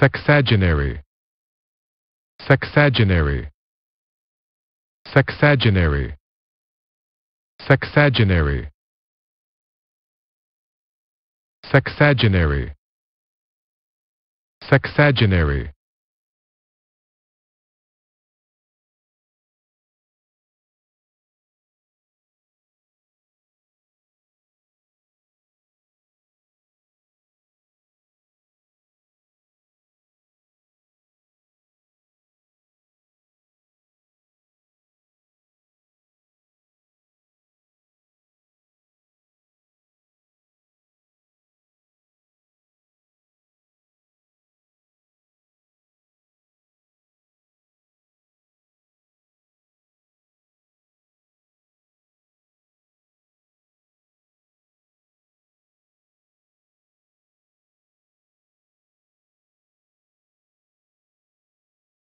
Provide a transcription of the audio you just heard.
sexagenary sexagenary sexagenary sexagenary sexagenary sexagenary